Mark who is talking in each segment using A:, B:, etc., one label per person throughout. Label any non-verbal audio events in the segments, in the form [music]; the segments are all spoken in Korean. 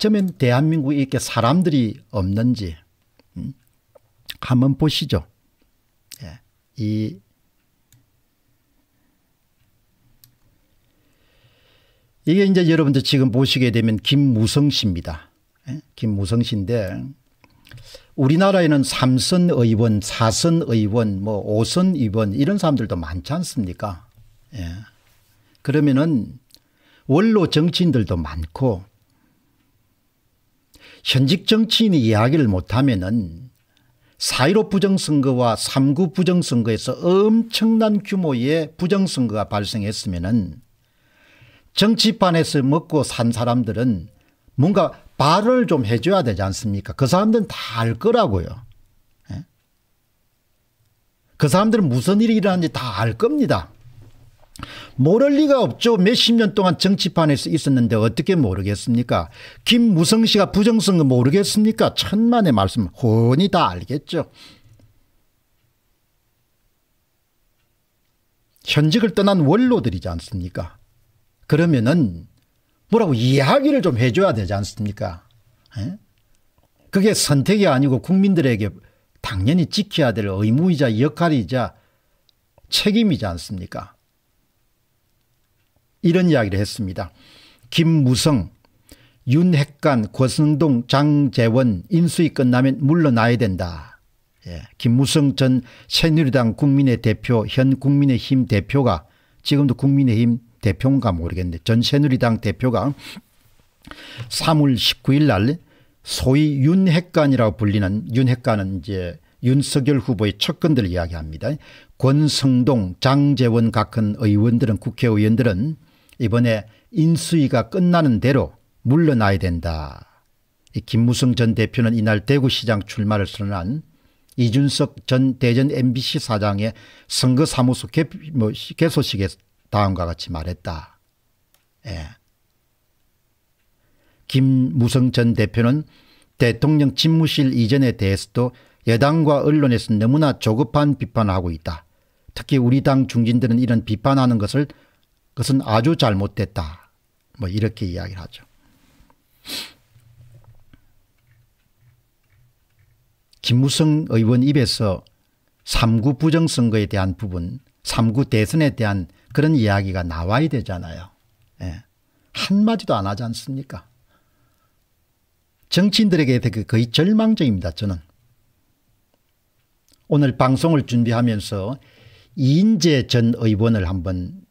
A: 어쩌면 대한민국에 이렇게 사람들이 없는지 음, 한번 보시죠. 예, 이, 이게 이제 여러분들 지금 보시게 되면 김무성 씨입니다. 예, 김무성 씨인데 우리나라에는 3선 의원, 4선 의원, 뭐 5선 의원 이런 사람들도 많지 않습니까? 예. 그러면은 원로 정치인들도 많고 현직 정치인이 이야기를 못하면은 4.15 부정선거와 3구 부정선거에서 엄청난 규모의 부정선거가 발생했으면은 정치판에서 먹고 산 사람들은 뭔가 발을 좀 해줘야 되지 않습니까 그 사람들은 다 알 거라고요. 예? 그 사람들은 무슨 일이 일어났는지 다 알 겁니다. 모를 리가 없죠. 몇 십 년 동안 정치판에서 있었는데 어떻게 모르겠습니까? 김무성 씨가 부정선거 모르겠습니까? 천만의 말씀 훤히 다 알겠죠. 현직을 떠난 원로들이지 않습니까? 그러면은 뭐라고 이야기를 좀 해줘야 되지 않습니까? 에? 예? 그게 선택이 아니고 국민들에게 당연히 지켜야 될 의무이자 역할이자 책임이지 않습니까? 이런 이야기를 했습니다. 김무성, 윤핵관, 고승동, 장재원 인수위 끝나면 물러나야 된다. 예. 김무성 전 새누리당 국민의 대표 현 국민의힘 대표가 지금도 국민의힘 대표인가 모르겠네. 전 새누리당 대표가 3월 19일 날 소위 윤핵관이라고 불리는 윤핵관은 이제 윤석열 후보의 측근들 이야기합니다. 권성동 장재원 같은 의원들은 국회의원들은 이번에 인수위가 끝나는 대로 물러나야 된다. 김무성 전 대표는 이날 대구시장 출마를 선언한 이준석 전 대전 MBC 사장의 선거사무소 뭐, 개소식에 다음과 같이 말했다. 예. 김무성 전 대표는 대통령 집무실 이전에 대해서도 여당과 언론에서 너무나 조급한 비판을 하고 있다. 특히 우리 당 중진들은 이런 비판하는 것을 그것은 아주 잘못됐다. 뭐 이렇게 이야기를 하죠. 김무성 의원 입에서 3구 부정선거에 대한 부분 3구 대선에 대한 그런 이야기가 나와야 되잖아요. 예. 한마디도 안 하지 않습니까? 정치인들에게 되 그 거의 절망적입니다. 저는. 오늘 방송을 준비하면서 이인재 전 의원을 한번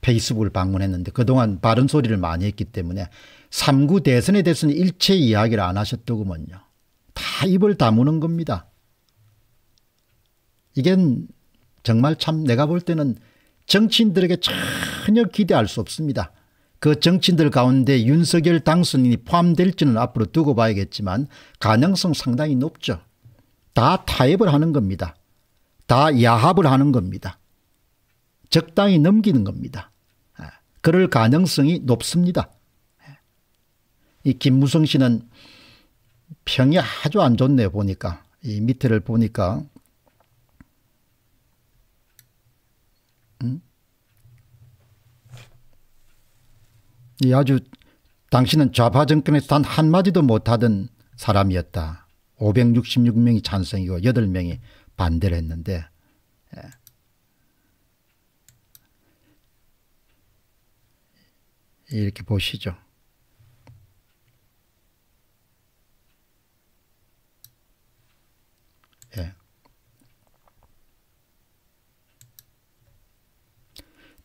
A: 페이스북을 방문했는데 그동안 바른 소리를 많이 했기 때문에 3구 대선에 대해서는 일체 이야기를 안 하셨더구먼요. 다 입을 다무는 겁니다. 이건 정말 참 내가 볼 때는 정치인들에게 전혀 기대할 수 없습니다. 그 정치인들 가운데 윤석열 당선인이 포함될지는 앞으로 두고 봐야겠지만 가능성 상당히 높죠. 다 타협을 하는 겁니다. 다 야합을 하는 겁니다. 적당히 넘기는 겁니다. 그럴 가능성이 높습니다. 이 김무성 씨는 평이 아주 안 좋네 보니까 이 밑에를 보니까 음? 이 아주 당신은 좌파 정권에서 단 한마디도 못하던 사람이었다. 566명이 찬성이고 8명이 반대를 했는데 이렇게 보시죠. 예.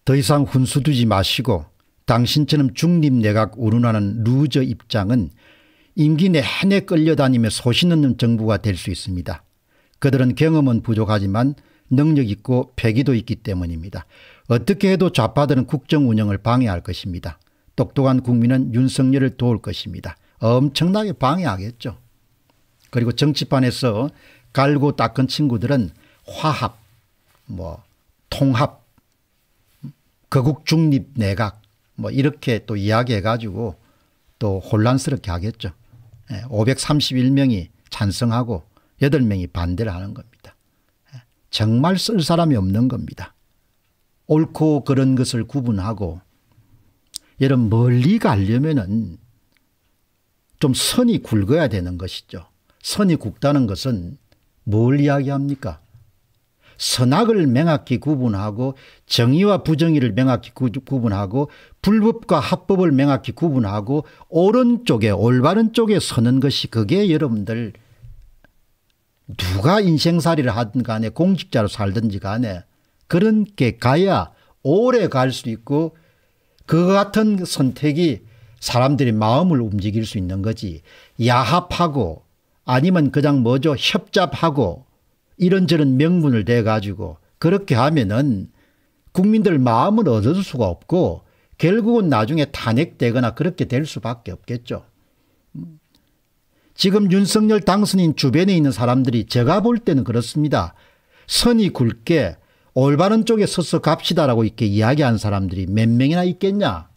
A: 더 이상 훈수두지 마시고 당신처럼 중립내각 우 r u 는 루저 입장은 임기 내내 끌려다니며 소신없는 정부가 될 수 있습니다. 그들은 경험은 부족하지만 능력 있고 패기도 있기 때문입니다. 어떻게 해도 좌파들은 국정 운영을 방해할 것입니다. 똑똑한 국민은 윤석열을 도울 것입니다. 엄청나게 방해하겠죠. 그리고 정치판에서 갈고 닦은 친구들은 화합, 뭐 통합, 거국 중립 내각 뭐 이렇게 또 이야기해 가지고 또 혼란스럽게 하겠죠. 531명이 예, 찬성하고 8명이 반대를 하는 겁니다. 예, 정말 쓸 사람이 없는 겁니다. 옳고 그런 것을 구분하고 이런 멀리 가려면은 좀 선이 굵어야 되는 것이죠. 선이 굵다는 것은 뭘 이야기합니까? 선악을 명확히 구분하고 정의와 부정의를 명확히 구분하고 불법과 합법을 명확히 구분하고 오른쪽에 올바른 쪽에 서는 것이 그게 여러분들 누가 인생살이를 하든 간에 공직자로 살든지 간에 그런 게 가야 오래 갈 수 있고 그 같은 선택이 사람들이 마음을 움직일 수 있는 거지 야합하고 아니면 그냥 뭐죠 협잡하고 이런저런 명분을 대가지고 그렇게 하면은 국민들 마음을 얻을 수가 없고 결국은 나중에 탄핵되거나 그렇게 될 수밖에 없겠죠. 지금 윤석열 당선인 주변에 있는 사람들이 제가 볼 때는 그렇습니다. 선이 굵게 올바른 쪽에 서서 갑시다라고 이렇게 이야기한 사람들이 몇 명이나 있겠냐?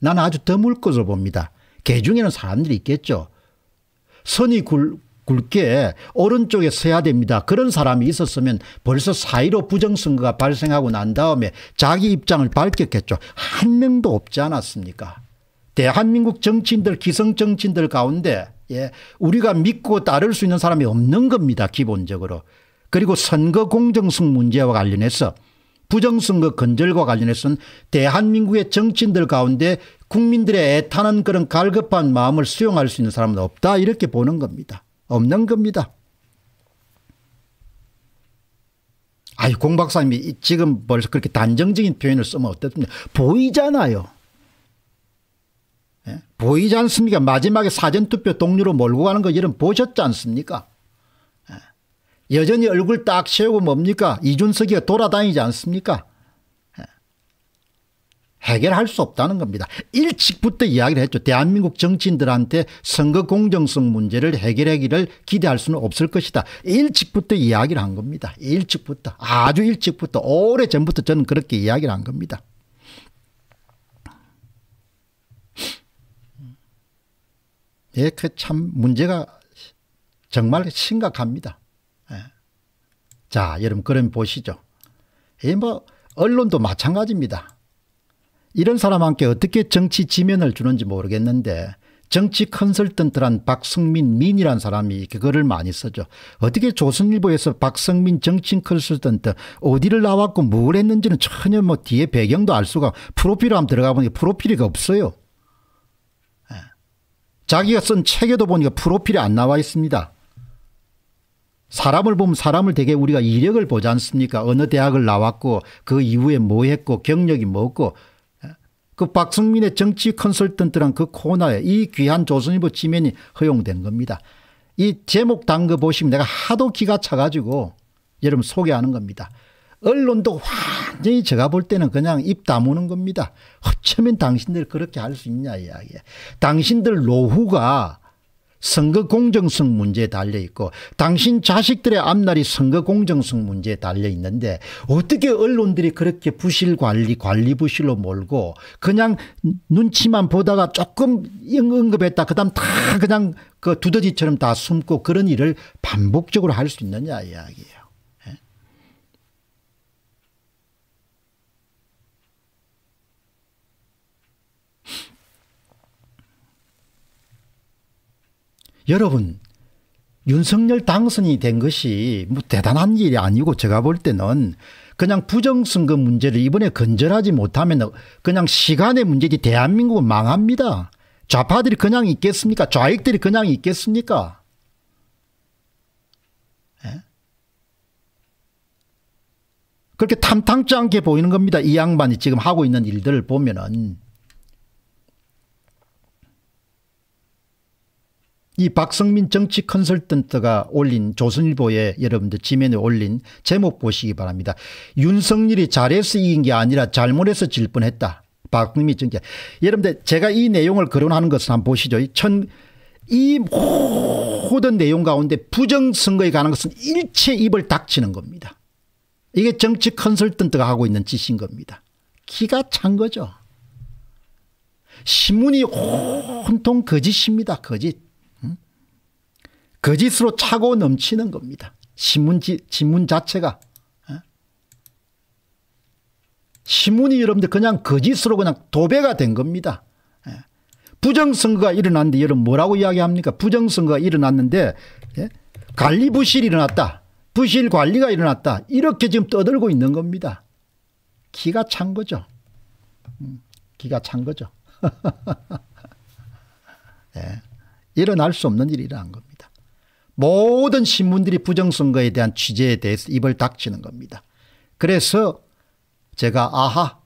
A: 나는 아주 드물 것으로 봅니다. 개 중에는 사람들이 있겠죠. 선이 굵, 게 오른쪽에 서야 됩니다. 그런 사람이 있었으면 벌써 사이로 부정선거가 발생하고 난 다음에 자기 입장을 밝혔겠죠. 한 명도 없지 않았습니까? 대한민국 정치인들 기성정치인들 가운데 예, 우리가 믿고 따를 수 있는 사람이 없는 겁니다. 기본적으로. 그리고 선거 공정성 문제와 관련해서 부정선거 건절과 관련해서는 대한민국의 정치인들 가운데 국민들의 애타는 그런 갈급한 마음을 수용할 수 있는 사람은 없다 이렇게 보는 겁니다. 없는 겁니다. 아이 공 박사님이 지금 벌써 그렇게 단정적인 표현을 쓰면 어떻습니까 보이잖아요. 예? 보이지 않습니까 마지막에 사전투표 동료로 몰고 가는 거 이런 보셨지 않습니까 여전히 얼굴 딱 세우고 뭡니까? 이준석이가 돌아다니지 않습니까? 예. 해결할 수 없다는 겁니다. 일찍부터 이야기를 했죠. 대한민국 정치인들한테 선거 공정성 문제를 해결하기를 기대할 수는 없을 것이다. 일찍부터 이야기를 한 겁니다. 일찍부터 아주 일찍부터 오래전부터 저는 그렇게 이야기를 한 겁니다. 예, 그 참 문제가 정말 심각합니다. 자, 여러분 그럼 보시죠. 이뭐 예, 언론도 마찬가지입니다. 이런 사람한테 어떻게 정치 지면을 주는지 모르겠는데 정치 컨설턴트란 박성민 민이란 사람이 그거를 많이 쓰죠. 어떻게 조선일보에서 박성민 정치 컨설턴트 어디를 나왔고 뭘 했는지는 전혀 뭐 뒤에 배경도 알 수가 프로필을 한번 들어가 보니까 프로필이 없어요. 예. 자기가 쓴 책에도 보니까 프로필이 안 나와 있습니다. 사람을 보면 사람을 되게 우리가 이력을 보지 않습니까? 어느 대학을 나왔고 그 이후에 뭐 했고 경력이 뭐고 그 박승민의 정치 컨설턴트란 그 코너에 이 귀한 조선일보 지면이 허용된 겁니다. 이 제목 단거 보시면 내가 하도 기가 차가지고 여러분 소개하는 겁니다. 언론도 완전히 제가 볼 때는 그냥 입 다무는 겁니다. 어쩌면 당신들 그렇게 할 수 있냐 이야기야. 당신들 노후가 선거 공정성 문제에 달려 있고 당신 자식들의 앞날이 선거 공정성 문제에 달려 있는데 어떻게 언론들이 그렇게 부실 관리 관리 부실로 몰고 그냥 눈치만 보다가 조금 언급했다 그다음 다 그냥 그 두더지처럼 다 숨고 그런 일을 반복적으로 할 수 있느냐 이야기예요. 여러분 윤석열 당선이 된 것이 뭐 대단한 일이 아니고 제가 볼 때는 그냥 부정선거 문제를 이번에 근절하지 못하면 그냥 시간의 문제지 대한민국은 망합니다. 좌파들이 그냥 있겠습니까? 좌익들이 그냥 있겠습니까? 예? 그렇게 탐탁지 않게 보이는 겁니다. 이 양반이 지금 하고 있는 일들을 보면은. 이 박성민 정치 컨설턴트가 올린 조선일보에 여러분들 지면에 올린 제목 보시기 바랍니다. 윤석열이 잘해서 이긴 게 아니라 잘못해서 질 뻔했다. 박성민 정치. 여러분들 제가 이 내용을 거론하는 것을 한번 보시죠. 천, 이 모든 내용 가운데 부정선거에 관한 것은 일체 입을 닥치는 겁니다. 이게 정치 컨설턴트가 하고 있는 짓인 겁니다. 기가 찬 거죠. 신문이 온통 거짓입니다. 거짓. 거짓으로 차고 넘치는 겁니다. 신문지, 신문 자체가. 어? 신문이 여러분들 그냥 거짓으로 그냥 도배가 된 겁니다. 예. 부정선거가 일어났는데 여러분 뭐라고 이야기합니까? 부정선거가 일어났는데 예? 관리 부실이 일어났다. 부실 관리가 일어났다. 이렇게 지금 떠들고 있는 겁니다. 기가 찬 거죠. 음, 기가 찬 거죠. [laughs] 예. 일어날 수 없는 일이라는 겁니다. 모든 신문들이 부정선거에 대한 취재에 대해서 입을 닥치는 겁니다. 그래서 제가 아하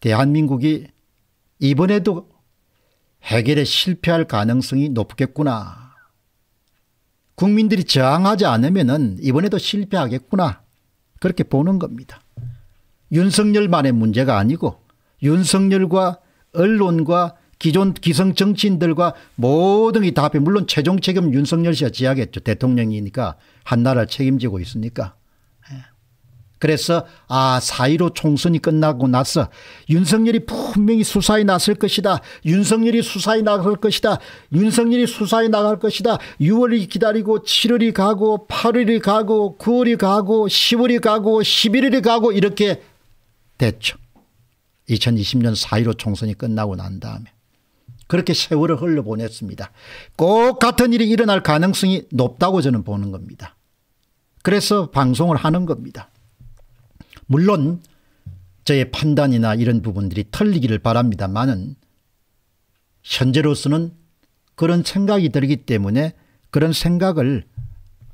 A: 대한민국이 이번에도 해결에 실패할 가능성이 높겠구나. 국민들이 저항하지 않으면 이번에도 실패하겠구나. 그렇게 보는 겁니다. 윤석열만의 문제가 아니고 윤석열과 언론과 기존 기성 정치인들과 모든 이 답이 물론 최종 책임 은 윤석열 씨가 지하겠죠. 대통령이니까 한나라를 책임지고 있으니까. 네. 그래서 아 사이로 총선이 끝나고 나서 윤석열이 분명히 수사에 나설 것이다. 윤석열이 수사에 나갈 것이다. 윤석열이 수사에 나갈 것이다. 6월이 기다리고 7월이 가고 8월이 가고 9월이 가고 10월이 가고 11월이 가고 이렇게 됐죠. 2020년 사이로 총선이 끝나고 난 다음에. 그렇게 세월을 흘러보냈습니다. 꼭 같은 일이 일어날 가능성이 높다고 저는 보는 겁니다. 그래서 방송을 하는 겁니다. 물론 저의 판단이나 이런 부분들이 틀리기를 바랍니다만은 현재로서는 그런 생각이 들기 때문에 그런 생각을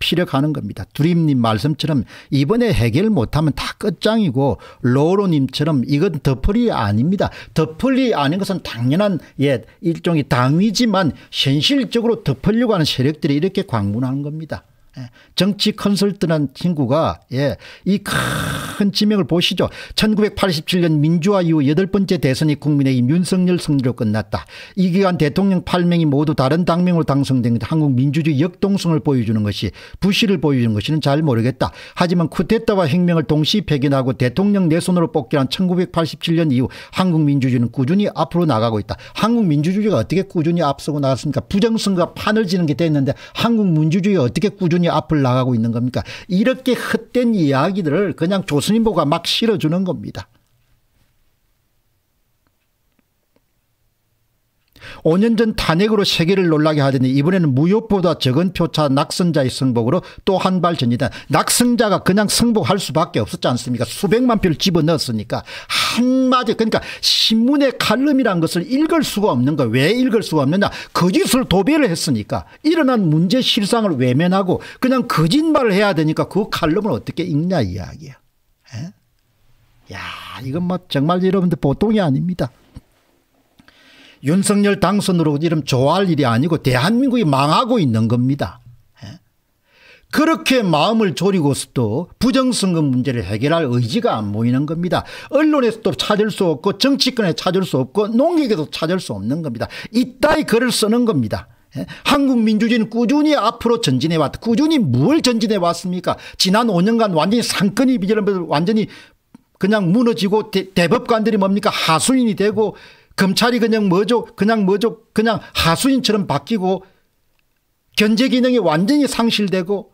A: 피력하는 겁니다. 두림님 말씀처럼 이번에 해결 못하면 다 끝장이고 로로님처럼 이건 더풀이 아닙니다. 더풀이 아닌 것은 당연한 예 일종의 당위지만 현실적으로 덮으려고 하는 세력들이 이렇게 광문하는 겁니다. 예, 정치 컨설트라는 친구가 예, 이 큰 지명을 보시죠. 1987년 민주화 이후 여덟 번째 대선이 국민의힘 윤석열 승리로 끝났다. 이 기간 대통령 8명이 모두 다른 당명으로 당선된 한국 민주주의 역동성을 보여주는 것이 부실을 보여주는 것이는 잘 모르겠다. 하지만 쿠데타와 혁명을 동시 에 배견하고 대통령 내 손으로 뽑기란 1987년 이후 한국 민주주의는 꾸준히 앞으로 나가고 있다. 한국 민주주의가 어떻게 꾸준히 앞서고 나갔습니까? 부정선거 가 판을 지는 게 됐는데 한국 민주주의가 어떻게 꾸준히 조선이 앞을 나가고 있는 겁니까? 이렇게 헛된 이야기들을 그냥 조선인보가막 실어주는 겁니다. 5년 전 탄핵으로 세계를 놀라게 하더니 이번에는 무효보다 적은 표차 낙선자의 승복으로 또 한 발 전이다. 낙선자가 그냥 승복할 수밖에 없었지 않습니까? 수백만 표를 집어넣었으니까 한마디 그러니까 신문의 칼럼이란 것을 읽을 수가 없는 거예요. 왜 읽을 수가 없느냐. 거짓을 도배를 했으니까 일어난 문제 실상을 외면하고 그냥 거짓말을 해야 되니까 그 칼럼을 어떻게 읽냐 이야기야. 에? 예? 야 이건 뭐 정말 여러분들 보통이 아닙니다. 윤석열 당선으로 이름 좋아할 일이 아니고 대한민국이 망하고 있는 겁니다. 예. 그렇게 마음을 졸이고서도 부정선거 문제를 해결할 의지가 안 보이는 겁니다. 언론에서도 찾을 수 없고 정치권에 찾을 수 없고 농객에도 찾을 수 없는 겁니다. 이따위 글을 쓰는 겁니다. 예. 한국 민주주의는 꾸준히 앞으로 전진해 왔다. 꾸준히 뭘 전진해 왔습니까? 지난 5년간 완전히 상권이 비전을 완전히 그냥 무너지고 대, 대법관들이 뭡니까 하수인이 되고 검찰이 그냥 뭐죠 그냥 뭐죠 그냥 하수인처럼 바뀌고 견제 기능이 완전히 상실되고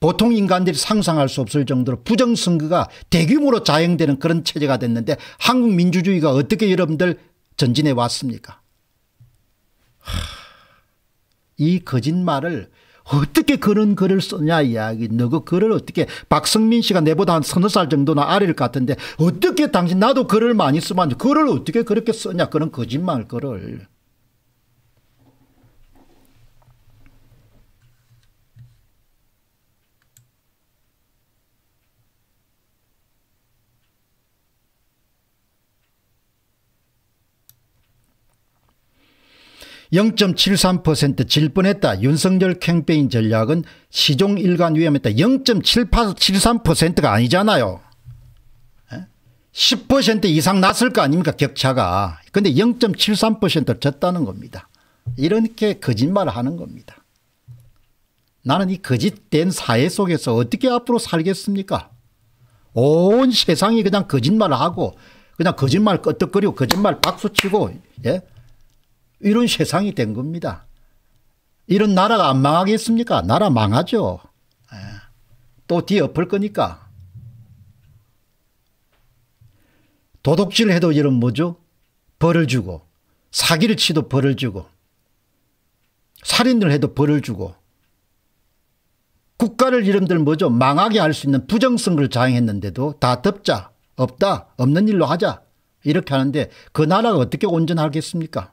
A: 보통 인간들이 상상할 수 없을 정도로 부정선거가 대규모로 자행되는 그런 체제가 됐는데 한국 민주주의가 어떻게 여러분들 전진해 왔습니까 하, 이 거짓말을 어떻게 그런 글을 쓰냐 이야기. 너 그 글을 어떻게 박성민 씨가 내보다 한 서너 살 정도나 아래일 것 같은데 어떻게 당신 나도 글을 많이 쓰면 글을 어떻게 그렇게 쓰냐 그런 거짓말 글을. 0.73%질 뻔했다. 윤석열 캠페인 전략은 시종 일관 위험했다. 0.73%가 아니잖아요. 10% 이상 났을 거 아닙니까 격차가. 근데 0.73%를 졌다는 겁니다. 이렇게 거짓말을 하는 겁니다. 나는 이 거짓된 사회 속에서 어떻게 앞으로 살겠습니까 온 세상이 그냥 거짓말을 하고 그냥 거짓말 끄떡거리고 거짓말 박수치고 예? 이런 세상이 된 겁니다. 이런 나라가 안 망하겠습니까? 나라 망하죠. 예. 또 뒤엎을 거니까. 도둑질 해도 이런 뭐죠? 벌을 주고 사기를 치도 벌을 주고 살인을 해도 벌을 주고 국가를 이름들 뭐죠? 망하게 할 수 있는 부정성을 자행했는데도다 덮자. 없다. 없는 일로 하자. 이렇게 하는데 그 나라가 어떻게 온전하겠습니까?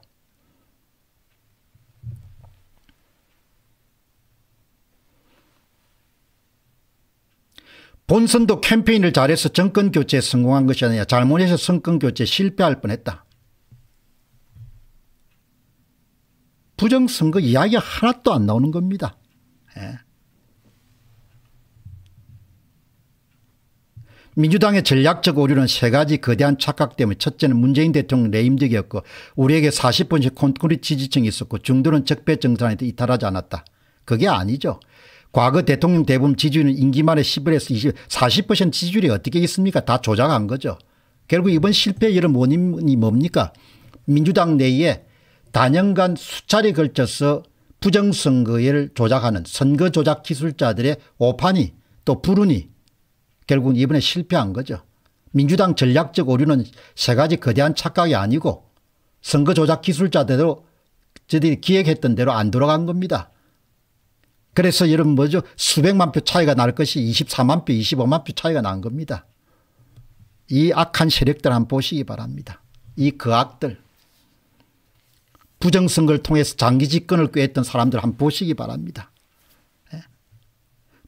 A: 본선도 캠페인을 잘해서 정권 교체에 성공한 것이 아니냐 잘못해서 정권 교체 에 실패할 뻔했다. 부정선거 이야기 하나도 안 나오는 겁니다. 예. 민주당의 전략적 오류는 세 가지 거대한 착각 때문에 첫째는 문재인 대통령 레임덕이었고 우리에게 40번씩 콘크리트 지지층이 있었고 중도는 적폐 정산에 이탈하지 않았다. 그게 아니죠. 과거 대통령 대부분 지지율은 임기만에 10%에서 20, 40% 지지율이 어떻게 있습니까? 다 조작한 거죠. 결국 이번 실패의 이런 원인이 뭡니까? 민주당 내에 단연간 수차례 걸쳐서 부정선거를 조작하는 선거 조작 기술자들의 오판이 또 불운이 결국 이번에 실패한 거죠. 민주당 전략적 오류는 세 가지 거대한 착각이 아니고 선거 조작 기술자들도 저들이 기획했던 대로 안 돌아간 겁니다. 그래서 여러분 뭐죠? 수백만 표 차이가 날 것이 24만 표, 25만 표 차이가 난 겁니다. 이 악한 세력들 한번 보시기 바랍니다. 이 거악들. 그 부정선거를 통해서 장기 집권을 꾀했던 사람들 한번 보시기 바랍니다. 예.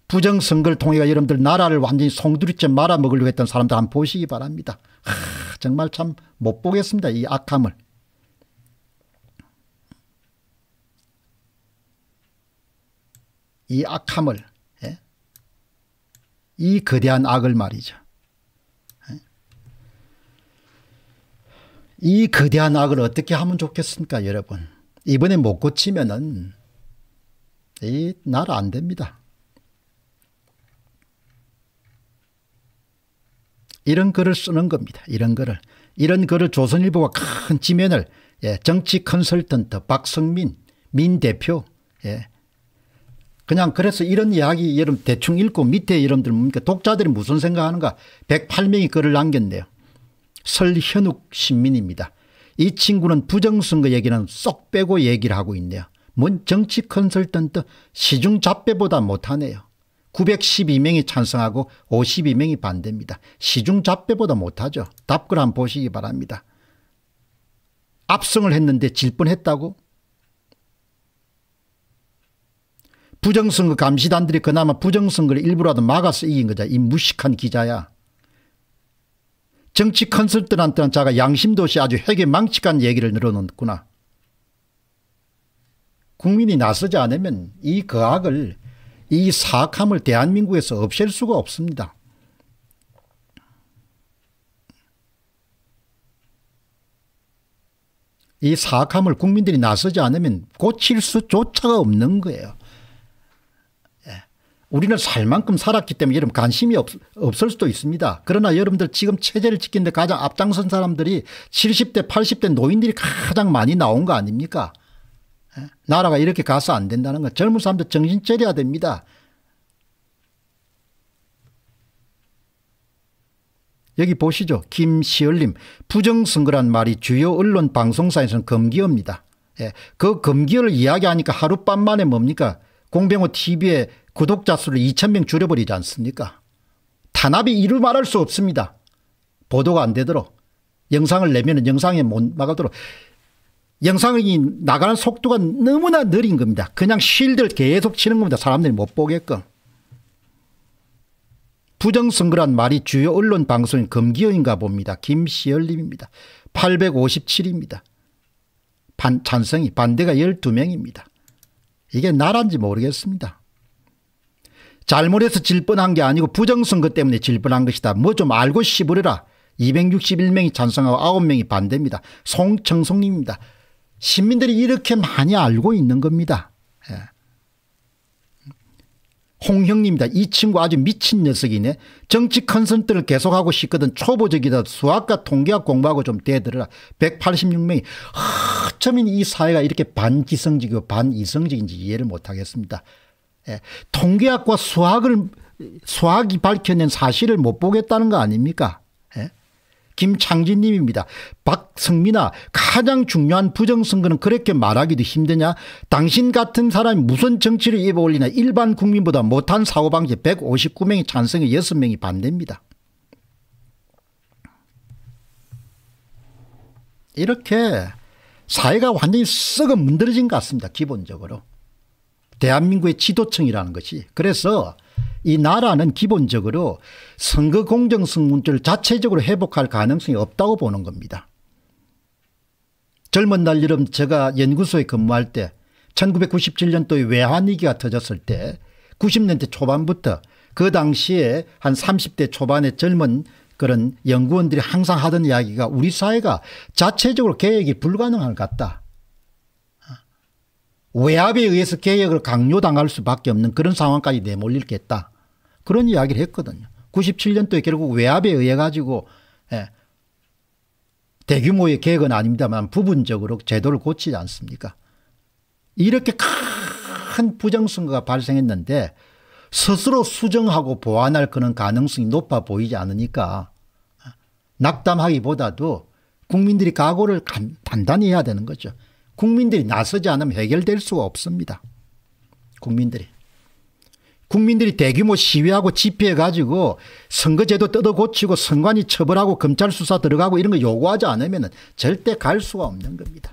A: 부정선거를 통해서 여러분들 나라를 완전히 송두리째 말아먹으려고 했던 사람들 한번 보시기 바랍니다. 하, 정말 참 못 보겠습니다. 이 악함을. 이 악함을 예? 이 거대한 악을 말이죠. 예? 이 거대한 악을 어떻게 하면 좋겠습니까 여러분. 이번에 못 고치면은 이 나라 안 됩니다. 이런 글을 쓰는 겁니다. 이런 글을. 이런 글을 조선일보가 큰 지면을 예, 정치 컨설턴트 박성민 민 대표 예, 그냥 그래서 이런 이야기 여러분 대충 읽고 밑에 여러분들 뭡니까 독자들이 무슨 생각하는가 108명이 글을 남겼네요. 설현욱 신민입니다. 이 친구는 부정선거 얘기는 쏙 빼고 얘기를 하고 있네요. 뭔 정치 컨설턴트 시중 잡배보다 못하네요. 912명이 찬성하고 52명이 반대입니다. 시중 잡배보다 못하죠. 답글 한 번 보시기 바랍니다. 압승을 했는데 질 뻔했다고 부정선거 감시단들이 그나마 부정선거를 일부라도 막아서 이긴 거죠이 무식한 기자야. 정치 컨설턴트한테는 자가 양심도 시 아주 회계 망측한 얘기를 늘어놓구나. 국민이 나서지 않으면 이 거악을 이 사악함을 대한민국에서 없앨 수가 없습니다. 이 사악함을 국민들이 나서지 않으면 고칠 수조차가 없는 거예요. 우리는 살 만큼 살았기 때문에 이런 관심이 없, 없을 수도 있습니다. 그러나 여러분들 지금 체제를 지키는데 가장 앞장선 사람들이 70대 80대 노인들이 가장 많이 나온 거 아닙니까 예? 나라가 이렇게 가서 안 된다는 건 젊은 사람들 정신 차려야 됩니다. 여기 보시죠. 김시열님 부정선거란 말이 주요 언론 방송사에서는 금기어입니다. 예, 그 금기어를 이야기하니까 하룻밤 만에 뭡니까 공병호 TV에 구독자 수를 2,000명 줄여버리지 않습니까? 탄압이 이루 말할 수 없습니다. 보도가 안 되도록 영상을 내면 영상에 못 나가도록 영상이 나가는 속도가 너무나 느린 겁니다. 그냥 실드를 계속 치는 겁니다. 사람들이 못 보게끔. 부정선거란 말이 주요 언론 방송인 금기어인가 봅니다. 김시열님입니다. 857입니다. 반, 찬성이 반대가 12명입니다. 이게 나란지 모르겠습니다. 잘못해서 질 뻔한 게 아니고 부정선거 때문에 질 뻔한 것이다. 뭐 좀 알고 씹으려라. 261명이 찬성하고 9명이 반대입니다. 송청송입니다. 시민들이 이렇게 많이 알고 있는 겁니다. 예. 홍형님이다. 이 친구 아주 미친 녀석이네. 정치 컨설트를 계속하고 싶거든. 초보적이다. 수학과 통계학 공부하고 좀 대들어라. 186명이 허점인 이 사회가 이렇게 반기성적이고 반이성적인지 이해를 못하겠습니다. 예, 통계학과 수학을 수학이 밝혀낸 사실을 못 보겠다는 거 아닙니까? 예? 김창진 님입니다. 박성민아 가장 중요한 부정선거는 그렇게 말하기도 힘드냐? 당신 같은 사람이 무슨 정치를 입어올리나 일반 국민보다 못한 사고방지 159명이 찬성에 6명이 반대입니다. 이렇게 사회가 완전히 썩어 문드러진 것 같습니다. 기본적으로. 대한민국의 지도층이라는 것이 그래서 이 나라는 기본적으로 선거 공정성 문제를 자체적으로 회복할 가능성이 없다고 보는 겁니다. 젊은 날 여름 제가 연구소에 근무할 때 1997년도에 외환위기가 터졌을 때 90년대 초반부터 그 당시에 한 30대 초반의 젊은 그런 연구원들이 항상 하던 이야기가 우리 사회가 자체적으로 개혁이 불가능한 것 같다. 외압에 의해서 개혁을 강요당할 수밖에 없는 그런 상황까지 내몰리겠다. 그런 이야기를 했거든요. 97년도에 결국 외압에 의해 가지고 예, 대규모의 개혁은 아닙니다만 부분적으로 제도를 고치지 않습니까? 이렇게 큰 부정선거가 발생했는데 스스로 수정하고 보완할 그런 가능성이 높아 보이지 않으니까 낙담하기보다도 국민들이 각오를 단단히 해야 되는 거죠. 국민들이 나서지 않으면 해결될 수가 없습니다. 국민들이. 국민들이 대규모 시위하고 집회해가지고 선거제도 뜯어고치고 선관위 처벌하고 검찰 수사 들어가고 이런 거 요구하지 않으면 절대 갈 수가 없는 겁니다.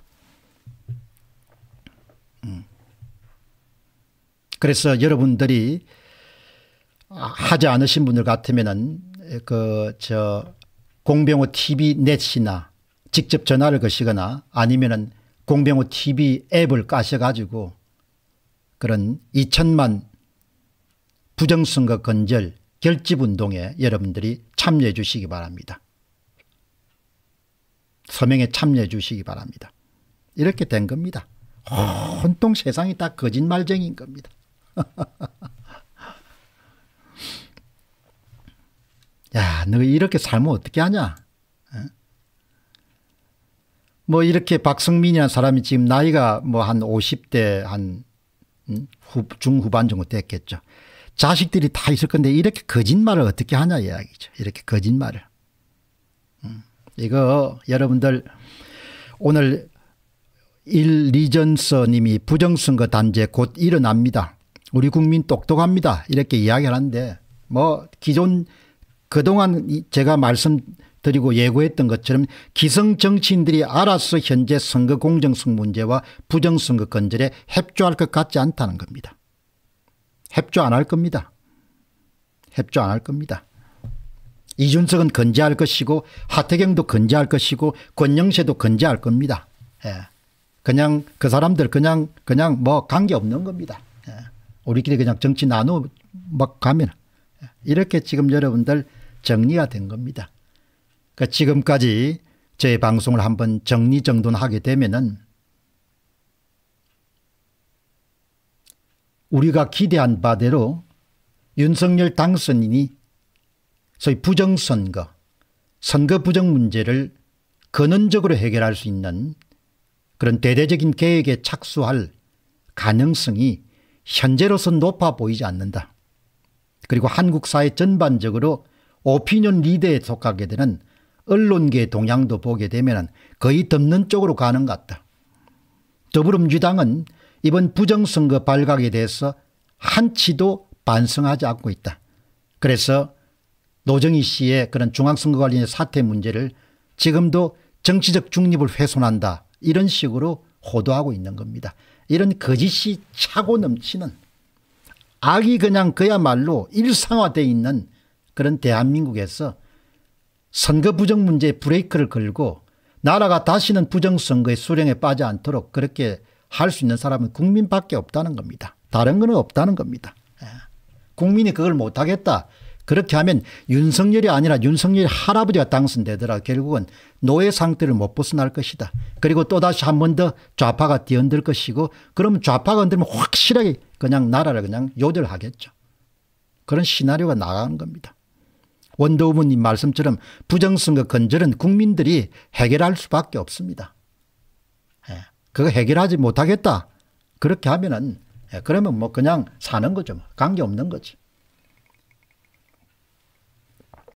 A: 음. 그래서 여러분들이 아, 하지 않으신 분들 같으면은 그 저 공병호 TV 넷이나 직접 전화를 거시거나 아니면은 공병호 TV 앱을 까셔가지고 그런 2천만 부정선거 건절 결집운동에 여러분들이 참여해 주시기 바랍니다. 서명에 참여해 주시기 바랍니다. 이렇게 된 겁니다. 온통 세상이 다 거짓말쟁인 겁니다. [laughs] 야, 너 이렇게 살면 어떻게 하냐? 뭐 이렇게 박성민이라는 사람이 지금 나이가 뭐 한 50대 한 음, 중후반 정도 됐겠죠. 자식들이 다 있을 건데 이렇게 거짓말을 어떻게 하냐 이야기죠. 이렇게 거짓말을. 음, 이거 여러분들 오늘 일리전서 님이 부정선거 단죄 곧 일어납니다. 우리 국민 똑똑합니다. 이렇게 이야기하는데 뭐 기존 그동안 제가 말씀 드리고 예고했던 것처럼 기성 정치인들이 알아서 현재 선거 공정성 문제와 부정선거 건절에 협조할 것 같지 않다는 겁니다. 협조 안 할 겁니다. 협조 안 할 겁니다. 이준석은 건재할 것이고 하태경도 건재할 것이고 권영세도 건재할 겁니다. 예. 그냥 그 사람들 그냥 그냥 뭐 관계 없는 겁니다. 예. 우리끼리 그냥 정치 나누 막 가면 예. 이렇게 지금 여러분들 정리가 된 겁니다. 그 지금까지 제 방송을 한번 정리정돈하게 되면은 우리가 기대한 바대로 윤석열 당선인이 소위 부정선거, 선거 부정 문제를 근원적으로 해결할 수 있는 그런 대대적인 계획에 착수할 가능성이 현재로서 높아 보이지 않는다. 그리고 한국 사회 전반적으로 오피니언 리더에 속하게 되는 언론계 동향도 보게 되면 거의 덮는 쪽으로 가는 것 같다. 더불어민주당은 이번 부정선거 발각에 대해서 한치도 반성하지 않고 있다. 그래서 노정희 씨의 그런 중앙선거 관련의 사태 문제를 지금도 정치적 중립을 훼손한다 이런 식으로 호도하고 있는 겁니다. 이런 거짓이 차고 넘치는 악이 그냥 그야말로 일상화되어 있는 그런 대한민국에서 선거 부정 문제에 브레이크를 걸고 나라가 다시는 부정선거의 수령에 빠지 않도록 그렇게 할 수 있는 사람은 국민밖에 없다는 겁니다. 다른 거 없다는 겁니다. 예. 국민이 그걸 못하겠다. 그렇게 하면 윤석열이 아니라 윤석열 할아버지가 당선되더라 결국은 노예 상태를 못 벗어날 것이다. 그리고 또다시 한 번 더 좌파가 뒤흔들 것이고 그럼 좌파가 흔들면 확실하게 그냥 나라를 그냥 요절하겠죠. 그런 시나리오가 나가는 겁니다. 원더우먼님 말씀처럼 부정선거 건절은 국민들이 해결할 수밖에 없습니다. 예. 그거 해결하지 못하겠다. 그렇게 하면은 예. 그러면 뭐 그냥 사는 거죠. 뭐. 관계 없는 거지.